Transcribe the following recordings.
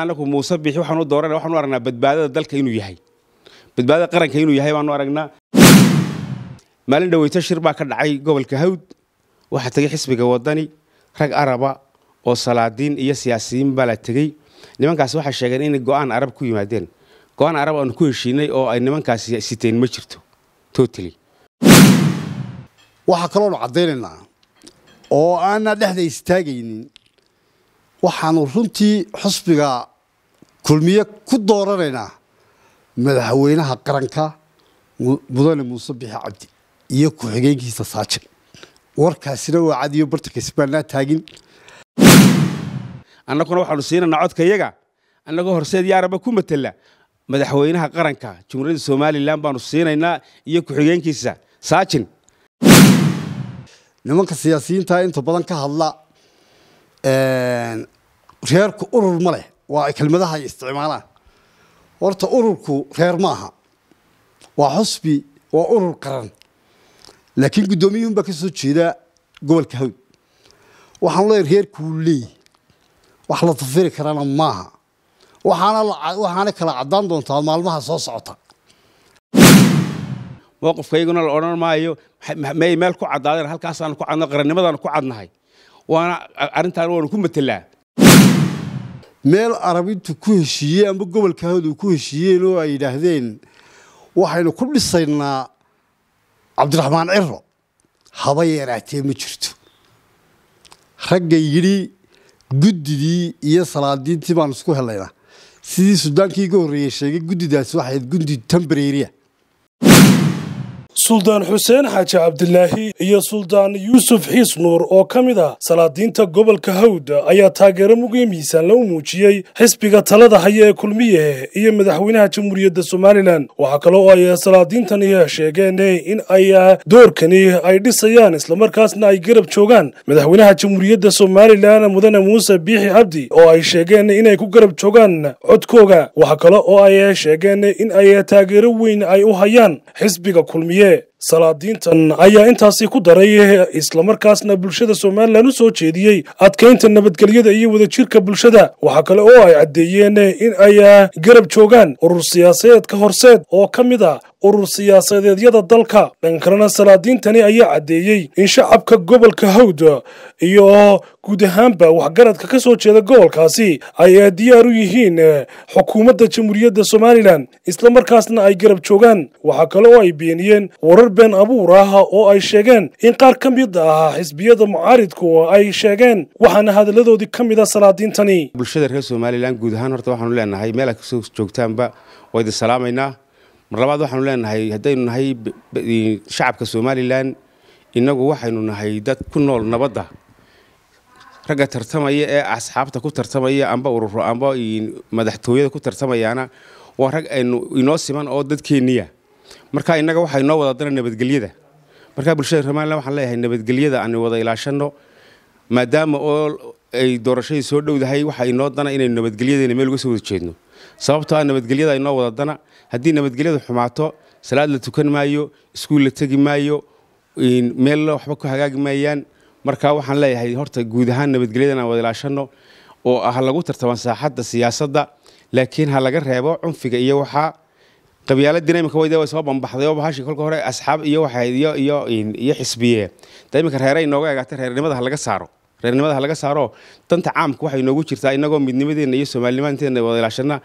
muuse bixi waxaan u dooranay waxaan u aragnaa badbaadada dalka inuu yahay badbaadada qaranka inuu yahay baanu aragnaa maalin dhaweyto shir baa ka dhacay gobolka hawd waxaa tegay xisbiga wadani rag araba oo salaadiin iyo siyaasiyiin baa la tegey nimankaas waxaa sheegeen inay go-aan arab ku yimaadeen go-aan arab aanu ku heshiinay oo ay nimankaasi siteen ma jirto totally waxaa kaloonu caddaynaynaa oo aanaa dhexda istaagaynin waxaanu runtii xusbiga kulmiye ku dooranaynaa madaxweynaha qaranka mudane muuse bixi cabdi iyo ku-xigeenkiisa saajin warkaasina waa cadiyo bartanka isbaannaa taagin annaguna waxaanu siinaynaa codka iyaga annagoo horseed yaaraba ku matela madaxweynaha qaranka jumhuuriyadda somalilan baanu siinaynaa iyo ku-xigeenkiisa saajin nimanka siyaasiyiinta inta badan ka hadla reerku urur ma leh waa kelmadaha ay isticmaalaan horta ururku reer ma aha waa xusbi waa urur qaran laakiin guddoomiyuhun baa ka soo jeedaa gobolka hawd waxaanu leeyahy reerkuu leey wax la tafiri karana maaha waxaana kala caddaan doontaa maalmaha soo socota mowqifkayguna la odhan maayo may meel ku cadaadeen halkaasaan ku cadna qarannimadaan ku cadnahay waana arrintaan waanu ku matelaa meel arabintu ku heshiiyey amba gobolkaadu ku heshiiyeen oo ay yidhaahdeen waxaynu ku dhisaynaa cabdiraxmaan ciro haba yaraatee ma jirto ragga yidhi guddidii iyo salaadiintii baan isku helaynaa sidii suudaankii iga horreeyey sheegay guddidaasi waxayd guddi tambareeriya suldaan xuseen xaaji cabdilaahi iyo suldaan yuusuf xiis nuur oo ka mid ah salaadiinta gobolka hawd ayaa taageero mugiimihiisaan u muujiyey xisbiga talada haya ee kulmiye iyo madaxweynaha jamhuuriyadda somalilan waxaa kale oo ay salaadiintani sheegeen in ay ah, doorkani ay dhisayaan islamarkaasna ay garab joogaan madaxweynaha jamhuuriyadda somalilan mudane muuse biixi cabdi oo ay sheegeen inay ku garab joogaan codkooga waxaa kale oo ay sheegeen in ay taageero weyn ay u hayaan xisbiga kulmiye it. salaadiintan ayaa intaasi ku daray islamarkaasna bulshada somalilan u soo jeediyey adkaynta nabadgelyada iyo wadajirka bulshada waxaa kale oo ay caddeeyeen in ay ah, garab joogaan urur siyaasadeedka horseed oo ka mid a ah urur siyaasadeedyada dalka dhan kalena salaadiintani ayaa caddeeyey in shacabka gobolka hawd iyo guud ahaanba waxgaradka ka soo jeeda gobolkaasi ay diyaar u yihiin eh, xukuumadda jamhuuriyadda somalilan isla markaasna ay garab joogaan waxaa kale oo ay beeniyeen warar been abuur ah oo ay sheegeen in qaar ka mid ah xisbiyada mucaaridku ay sheegeen waxaana hadalladoodii ka mid a ah salaadiintani bulshada reer somalilan guud ahaan horta waxaanu leenahay meel aad kasoo joogtaanba waa idin salaamaynaa mar labaad waxaanu leenahay haddaynu nahay shacabka somalilan innagu waxaynu nahay dad ku nool nabadda ragga tartamaya ee asxaabta ku tartamaya amba ururo amba madaxtooyada ku tartamayaana waa rag aynu inoo siman oo dadkeenniya marka inaga waxay noo wada dana nabadgelyada markaa bulshada somalilan waxaan leeyahay nabadgelyada aan wada ilaashanno maadaama oo ay doorashadii soo dhowdahay waxaa inoo dana inaynu nabadgelyadeena meel uga soo wada jeedno sababtoo ah nabadgelyada inoo wada dana haddii nabadgelyadu xumaato salaad la tukan maayo iskuul la tegi maayo meel waxba ku hagaagi maayaan markaa waxaan leeyahay horta guud ahaan nabadgelyadan aan wada ilaashanno oo ah lagu tartaman saaxadda siyaasadda laakiin ha laga reebo cunfiga iyo waxaa qabyaaladina imika weyde way soo bambaxdayo bahaashi kolka hore asxaab iyo waxaiyo iyo iyo xisbiye da iminka reeray inooga eegaatay reernimada halaga saaro reernimada halaga saaro danta caamka waxay noogu jirtaa inagoo midnimadeenna iyo soomaalinimaanteena wada ilaashana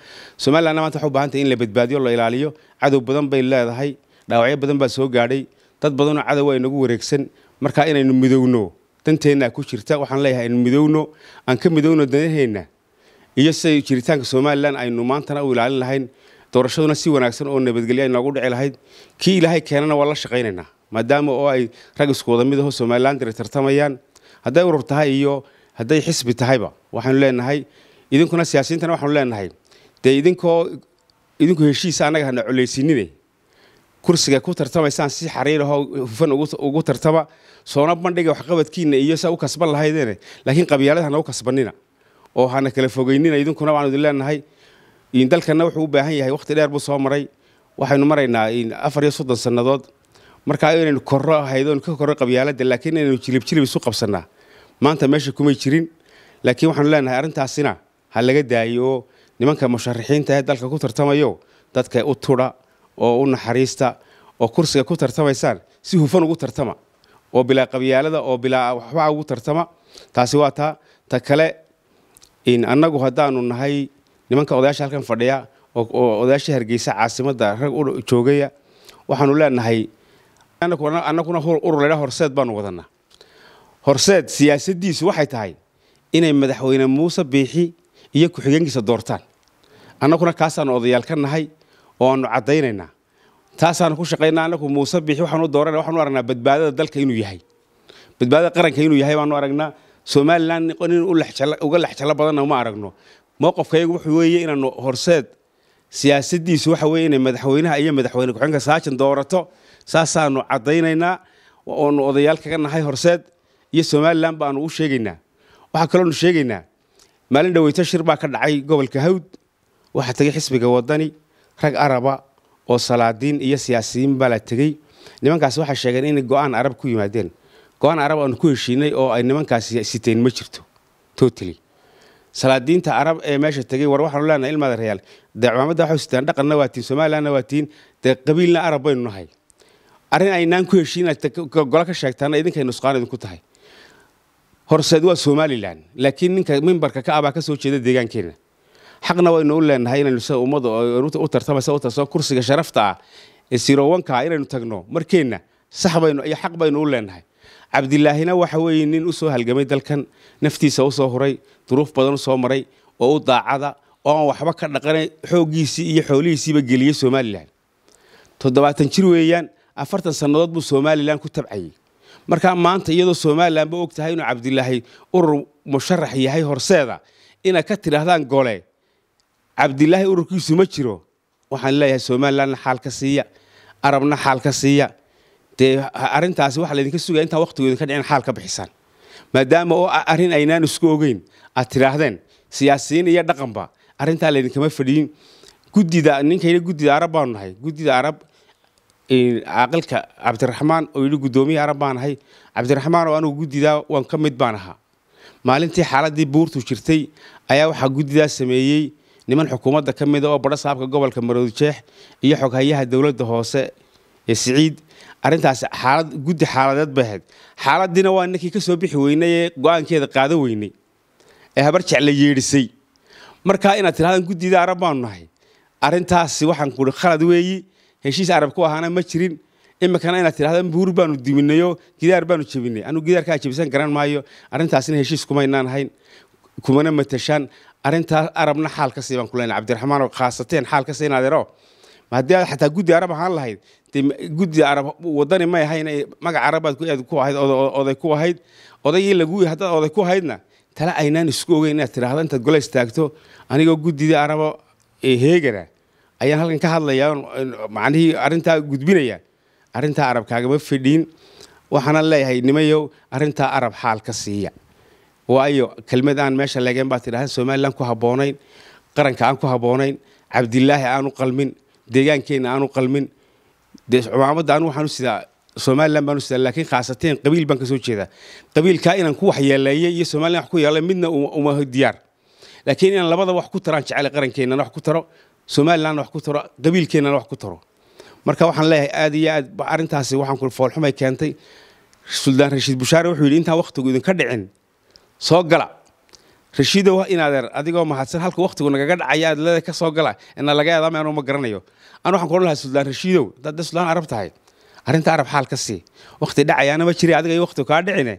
somalilanna maanta waxay u baahantay in la badbaadiyo la ilaaliyo cadow badan bay leedahay dhaawacyo badan baa soo gaadhay dad badanoo cadowa ay nagu wareegsan markaa inaynu midowno danteenna ku jirta waxaan leeyahay aynu midowno aan ka midowno danaheenna iyo siday jiritaanka somalilan aynu maantana u ilaalin lahayn doorashaduna si wanaagsan oo nabadgelya ay noogu dhici lahayd kii ilaahay keenana waa la shaqaynaynaa maadaama oo ay rag isku wada mid aho tartamayaan hadday urur tahay iyo hadday xisbi tahayba waxaanu leenahay idinkuna siyaasiyiintana waxaanu leenahay dee idinkoo idinku heshiisa annaga hana colaysinine kursiga ku tartamaysaan si xariir ah hufan ugu tartama soona bandhiga waxqabadkiina iyo saa u kasban lahaydeen laakiin qabyaalad hana u kasbanina oo hana kala fogeynina idinkuna waanu idin leenahay dalkana wuxuu u baahan yahay waqti dheer buu soo maray waxaynu maraynaa afar iyo soddon sannadood markaa inaynu korro ahaydon ka korro qabyaaladda laakiin inaynu jilibjilib isu qabsannaa maanta meesha kumay jirin laakiin waxaanu leenahay arrintaasina ha laga daayo oo nimanka musharaxiinta ee dalka ku tartamayo dadka u tudha oo u naxariista oo kursiga ku tartamaysaan si hufan ugu tartama oo bilaa qabyaalada oo bilaa waxbaa ugu tartama taasi waa taa ta kale annagu haddaanu nahay nimanka odayaasha halkan fadhiya oo odayaasha hargeysa caasimada rag joogaya waxaanu leenahay annaguna ururlaydha horseed baanu wadanaa horseed siyaasadiisu waxay tahay inay madaxweyne muuse biixi iyo ku-xigeenkiisa doortaan annaguna kaasaanu odayaal ka nahay oo aanu caddaynaynaa taasaannu ku shaqaynaa annagu muuse biixi waxaanu doorana waxaanu aragnaa badbaadada dalka inuu yahay badbaadada qaranka inuu yahay baanu aragnaa somalilan nin uga lexjallo badanna uma aragno mowqafkaygu wuxuu weeye inaanu horseed siyaasadiisu waxa weye inay madaxweynaha iyo madaxweyne ku-xigeenka saajan doorato saasaanu caddaynaynaa oonu odayaal kaga nahay horseed iyo somalilan baanu u sheegaynaa waxaa kaloonu sheegaynaa maalin dhaweyto shir baa ka dhacay gobolka hawd waxaa tegay xisbiga wadani rag araba oo salaadiin iyo siyaasiyiin baa la tegey nimankaas waxay sheegeen inay go-aan arab ku yimaadeen go-aan arab aanu ku heshiinay oo ay nimankaasi siteen ma jirto totally salaadiinta arab ee meesha tegay war waxaanu leenahay ilmaadareyaal dee cumaamadda waxay sitaan dhaqanna waatiin somalilanna waatiin dee qabiilna arab baynu nahay arrin aynaan ku heshiin inaad ka sheegtaana idinkay nusqaan idinku tahay horseed waa somalilan laakiin ninka mimbarka ka ah baa jeeda deegaankeenna xaqna waynu u leenahay inaynu sida ummadda u tartamaysa u kursiga sharafta ah ee sirowanka ah inaynu tagno markeenna sax baynu iyo xaq baynu u leenahay cabdilaahina waxa weeye nin usoo halgamay dalkan naftiisa usoo huray duruuf badan usoo maray oo u daacada oo aan waxba ka dhaqanay xooggiisii iyo xoolihiisiiba geliyey somalilan toddobaatan jir weeyaan afartan sannadood buu somalilan ku tabcayay markaa maanta iyadoo somalilan ba og tahay inuu cabdilaahi urur musharax yahay horseeda inay ka tidhaahdaan gole cabdilaahi ururkiisu ma jiro waxaan leeyahay somalilanna xaal ka siiya arabna xaal ka siiya dee arintaasi waxaa laydinka sugaya intaa waqtigooda ka dhicin xaal ka bixisaan maadaama oo arrin aynaan isku ogeyn aad tidhaahdeen siyaasiyiin iyo dhaqanba arrintaa laydinkama fadhiyin guddida ninkayna guddida arab baanu nahay guddida arab caaqilka cabdiraxmaan oo yidhi guddoomiyii arab baan ahay cabdiraxmaan oo anugu guddidaa waan ka mid baan ahaa maalintii xaaladdii buurtu jirtay ayaa waxaa guddidaa sameeyey niman xukuumadda ka mida ah oo badho saabka gobolka maroodijeex iyo xoghayaha dowladda hoose siciid arintaas xaalad guddi xaaladeed bay ahayd xaaladiina waa ninkii ka soo bixi weynay ee go-aankeeda qaado weynay ee habar jecla yeedhisay markaa inaad tidhahdaan guddiida arab baanu nahay arrintaasi waxaan kuhi khalad weeyi heshiis arab ku ahaana ma jirin iminkana inaad tidhahdaan buur baanu duminayo gidaar baanu jebinay anugu gidaarkaa jebisan garan maayo arrintaasina heshiis kumaynaan ahayn kumana matashaan arrintaas arabna xaal baan ku leenahay khaasateen xaal inaad ero haddii aad xataa guddi arab ahaan lahayd de guddi arab wadani may ahayn magac arabaad ku ahayd oday ku ahayd odaygii lagu haddaad oday ku ahaydna tala aynaan isku ogeyn inaad tidhaahdo intaad gola istaagto anigoo guddidii arabo heegana ayaan halkan ka hadlayaa macnihii arrintaa gudbinaya arrintaa arab kaagama fidhiin waxaanan leeyahay nimayow arrintaa arab xaal ka siiya waayo kelmad aan meesha leegeen baa tidhahda somalilan ku habboonayn qaranka aan ku habboonayn cabdilaahi aanu qalmin deegaankeena aanu qalmin dee cumaamada anu waxaanu sidaa somalilan baanu sidaa laakiin khaasateen qabiil baan ka soo jeedaa qabiilkaa inaan ku waxyeeleeyey iyo somalilan wax ku yeelay midna uma diyaar laakiin inaan labada wax ku taraan jecel qarankeennan wax ku taro somalilanna wax ku taro qabiilkeennana wax ku taro marka waxaan leeyahay aad iyo aad arrintaasi waxaan ku foolxumay keentay suldaan rashiid bushaare wuxuu yidhi intaan wakhtigu idinka dhicin soo gala rashiido wa in adeer adigoo mahadsan halka wakhtigu nagaga dhacaya aad leeda ka gala ina laga yaada meanu ma garanayo an waxaan kula lahaa suldaan rashiidow haddaad suldaan arab tahay arrinta arab xaal ka sii wakhti dhacayaana ma jiray adiga iyo wakhtigu kaa dhicine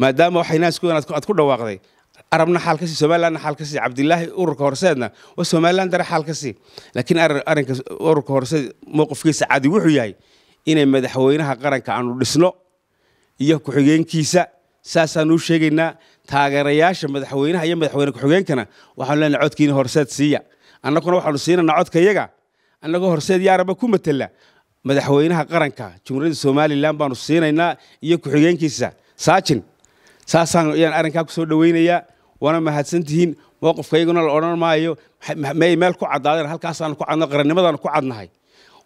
maadaama waxay ku dhawaaqday arabna xaal ka somalilandna xaal ka cabdilaahi ururka horseedna waa somaliland dare xaal ka laakiin arrinka ururka horseed mowqifkiisa caadi wuxuu yahay inay madaxweynaha qaranka aanu dhisno iyo ku-xigeenkiisa saasaan u sheegaynaa taageerayaasha madaxweynaha iyo madaxweyne ku-xigeenkana waxaanu leenahay codkiina horseed siiya annaguna waxaanu siinanaa codka iyaga annagoo horseed yaaraba ku matela madaxweynaha qaranka jumhuuriyadda somalilan baanu siinaynaa iyo ku-xigeenkiisa saajin saasaan ayaan arrinkaa ku soo dhowaynayaa waana mahadsantihiin mowqifka iyaguna la odhan maayo may meel ku caddaadeen halkaasaanu ku cadna qarannimadaanu ku cadnahay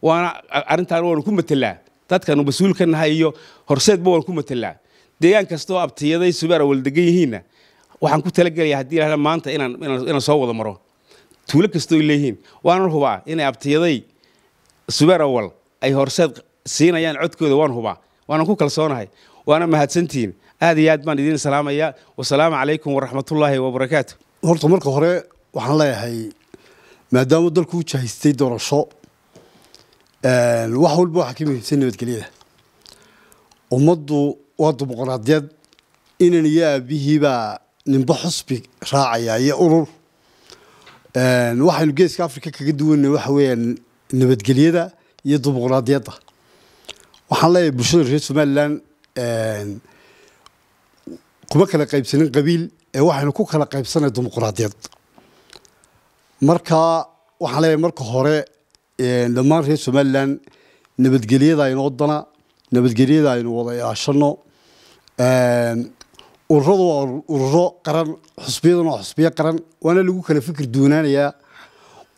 waana arrintaana waanu ku matelaa dadkaanu mas-uul nahay iyo horseedba waanu ku matelaa deegaan kastooo abtiyaday subaar wala degan yihiinna waxaan ku talagelaya haddii la maanta inaan soo wada maro tuulo kastoo leeyihiin waanan hubaa inay abtiyaday subeer awal ay horseed siinayaan codkooda waan hubaa waanan ku kalsoonahay waana mahadsantihiin aad iyo aad baan idiin salaamayaa wasalaamu calaykum waraxmatullaahi wabarakaatu horta marka hore waxaan leeyahay maadaama dalku u jahaystay doorasho wax walba waxaa ka muhiimsan ah nabadgelyada ummaddu waa dimuqraadiyad inan iyo aabihiibaa ninba xusbi raacaya iyo urur waxaynu geeska africa kaga duwanna waxa weyaan nabadgelyada iyo dimuqraadiyadda waxaan leeyahay bulshada reer somalilan kuma kala qaybsanin qabiil ee waxaynu ku kala qaybsanay dimuqraadiyad marka waxaan leeyahay marka hore dhammaan reer somalilan nabadgelyada aynu odana nabadgelyada aynu wada ilaashano Ehm, ururadu waa ururo qaran xusbiyaduna waa xusbiyo qaran waana lagu kala fikir duwanaanayaa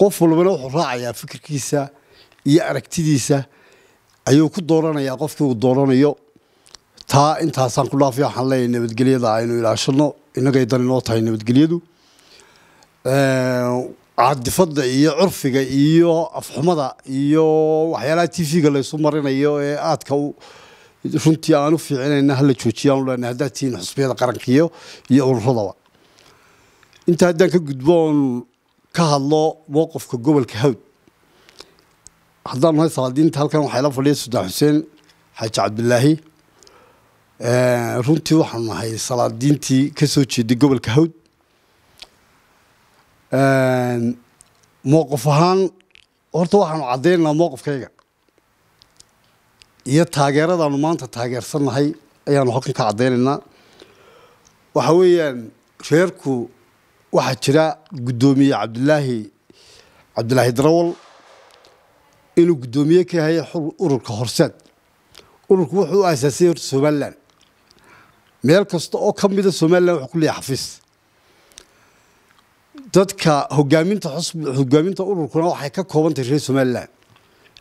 qof walbana wuxuu raacayaa fikirkiisa iyo aragtidiisa ayuu ku dooranayaa qofkii uu dooranayo taa intaasaan ku dhaafiya waxaan leeyahay nabadgelyada aynu ah ilaashano innagay dan inoo tahay nabadgelyadu ehm, caadifada iyo curfiga iyo afxumada iyo waxyaalaha t v-ga laysu marinayo ee aadka runtii aan u fiicinayna hala joojiyaan lena haddaad tihiin xusbiyada qarankiyo iyo uluradaba inta haddaan ka gudbo oon ka hadlo mowqofka gobolka hawd haddaanu nahay sabaadiinta halkan waxaa ila fadhiya suldaan xuseen xaaji cabdilaahi runtii waxaanu nahay salaadiintii kasoo jeeday gobolka hawd mowqof ahaan horta waxaanu caddaynanaa mowqofkayga iyo taageeradaanu maanta taageersannahay ayaanu halkan ka caddaynaynaa waxa weeyaan reerku waxaa jira guddoomiye cabdilaahi cabdilaahi darawal inuu guddoomiye ka yahay ururka horseed ururku wuxuu u aasaasayay horta somalilan meel kasta oo ka mida ah somalilan wuxuu ku leeyahay xafiis dadka hogaaminta xusb hogaaminta ururkuna waxay ka koobantahay reer somalilan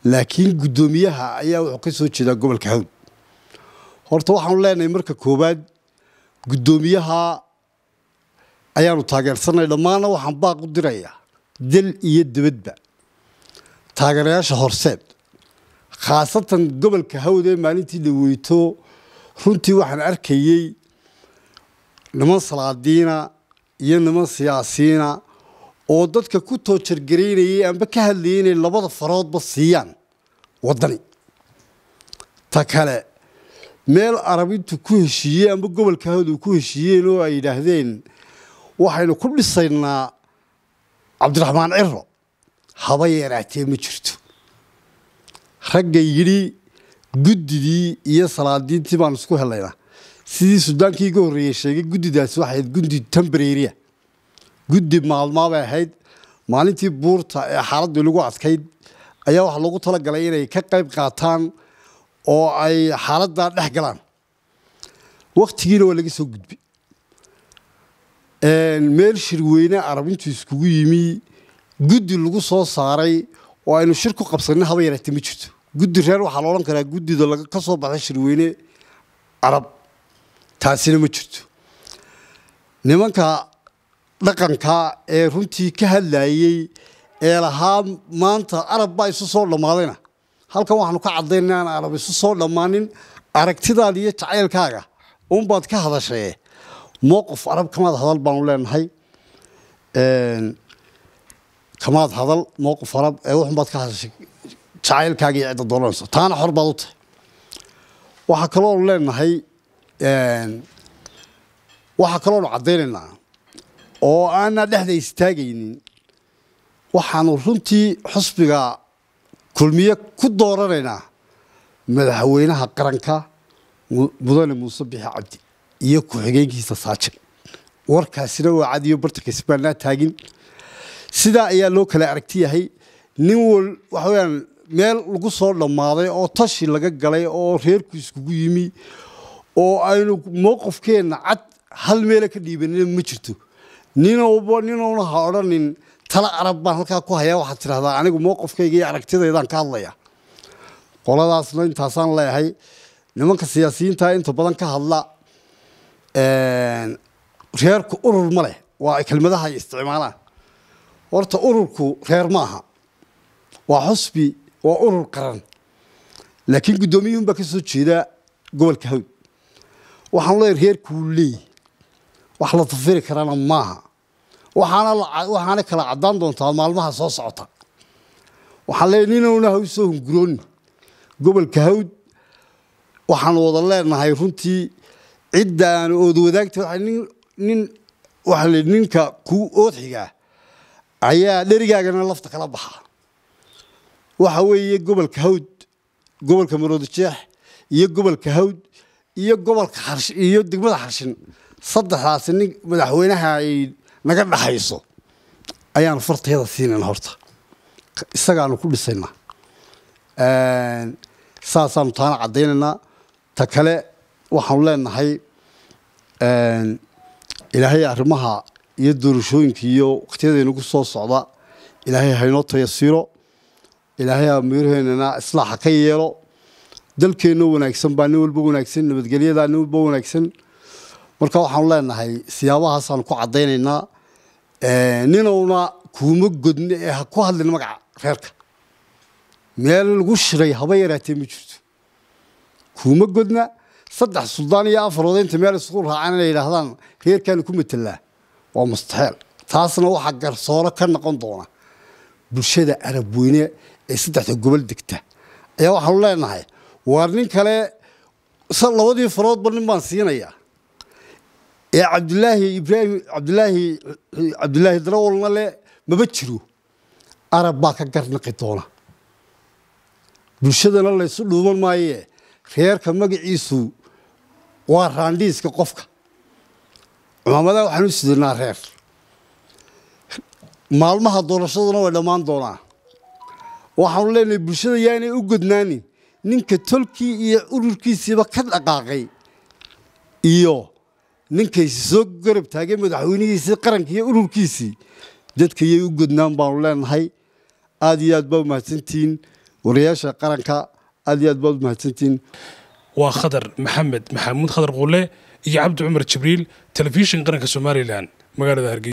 laakiin gudoomiyaha ayaa wuxuu ka soo jeedaa gobolka hawd horta waxaanu leenahay marka koowaad guddoomiyaha ayaanu taageersanay dhammaanna waxaan baaq u diraya dal iyo dabadba taageerayaasha horseed khaasatan gobolka hawd ee maalintii dhaweyto runtii waxaan arkayay niman salaadiina iyo niman siyaasiina oo dadka ku toojargaraynayay amba ka hadlayay inay labada faroodba siiyaan waddani ta kale meel arabintu ku heshiiyey amba gobolkaadu ku heshiiyeen oo ay yidhaahdeen waxaynu ku dhisaynaa cabdiraxmaan ciro haba yeeraatee ma jirto ragga yidhi guddidii iyo salaadiintii baan isku helaynaa sidii suudaankii iga horreeyey sheegay guddidaasi waxayd guddi tambareeriya ah guddi maalmaabay ahayd maalintii buurta ee xaaladii lagu adkayd ayaa waxaa loogu talagalay inay ka qayb qaataan oo ay xaaladdaa dhex galaan wakhtigiina waa laga soo gudbi meel shirweyne arabintu iskugu yimi guddi lagu soo saaray oo aynu shir ku qabsannin haba yaraatee ma jirto guddi reer waxaa la karaa guddida laga kasoo baxay shirweyne arab taasina ma jirto nimanka dhaqanka ee runtii ka hadlayey ee lahaa maanta arab baa isu soo dhammaadayna halkan waxaanu ka caddaynaa in arab isu soo dhammaanin aragtidaada iyo jacaylkaaga unbaad ka hadashee mowqif arab kamaad hadal baanu leenahay kamaad hadal mowqif arab ee wuxunbaad ka hadashay jacaylkaaga iyo cidda doonanayso taana xor baad u tahay waxaa kaloonu leenahay waxaa kaloonu caddaynaynaa oo aanna dhexda istaagaynin waxaanu runtii xusbiga kulmiye ku dooranaynaa madaxweynaha qaranka mudane muuse bixi cabdi iyo ku-xigeenkiisa saajir warkaasina waa cadiyo bartanka isbaannaa taagin sidaa ayaa loo kala aragti yahay nin wal waxaweyaan meel lagu soo dhammaaday oo tashi laga galay oo reerku iskugu yimi oo aynu mowqifkeenna cad hal meela ka dhiibanina ma jirto ninowba ninuuna ha odhanin tala carab baan halkaa ku hayaa waxaad tidhahdaa anigu mowqifkayga iyo aragtidaydaan ka hadlaya qoladaasna intaasaan leeyahay nimanka siyaasiyiinta ah inta badan ka hadla reerku urur ma leh waa kelmadaha ay isticmaalaan horta ururku reer ma aha waa xusbi waa urur qaran laakiin guddoomiyuhun baa ka soo jeeda gobolka hawd waxaan leeyahy reerku leeyahy wax la tafiri karana maaha waxaana kala cadaan doontaa maalmaha soo socota waxaan leenahay inuuna hawsoo hungurooni gobolka hawd waxaan wada leenahay runtii ciddaan ood wadaagta nin waxa le ninka ku oodxiga ayaa dherigaagana lafta kala baxa waxa weeye gobolka hawd gobolka maroodijeex iyo gobolka hawd iyo gobolka iyo degmada xarshin saddexdaasi nin madaxweynaha ay naga dhaxayso ayaan fartayada siinayna horta isagaanu ku dhisaynaa saasaanu taana caddaynaynaa ta kale waxaanu leenahay ilaahay arrimaha iyo doorashooyinka iyo wakhtiyadaynu ku soo socda ilaahay haynoo tayasiiro ilaahay ha islaaxa ka yeelo dalkeenno wanaagsan baa nin walba wanaagsan nabadgelyadaa nin walba wanaagsan marka waxaan leenahay siyaabahaasaan ku caddaynaynaa ninowna kuuma godne ee ha ku hadlin magaca reerka meel lagu shiray haba yaraatee ma jirto kuuma godna saddex suldaan iyo afar odaynta meel isku raacaan inay yidhaahdaan reerkaani ku matelaa waa mustaxeel taasna waxaa garsooro ka noqon doona bulshada arab weyne ee saddexda gobol degta ayaa waxaanu leenahay waar nin kale labadii faroodba nin baan siinayaa ee cabdulaahi ibraahim cabdulaahi cabdulaahi darawalna le maba jiro arab baa ka garnaqi doona bulshadana laysu dhuuman maaye reerka magaciisu waa raandhiiska qofka cumaamadaa waxaan u sidanaa reer maalmaha doorashaduna way dhammaan doonaa waxaanu leenahay bulshada yaanay u gudnaanin ninka tolkii iyo ururkiisiiba ka dhaqaaqay iyo ninkaysi soo garab taagay madaxweynihiisii qaranka iyo ururkiisii dadkayay u gudnaan baanu leenahay aada iyo aad baa umahadsantihiin wariyaasha qaranka aad iyo aad baad umahadsantihiin waa khadar maxamed maxamuud khadar quule iyo cabdi cumar jibriil telefishin qaranka somalilan magaalada hargeysa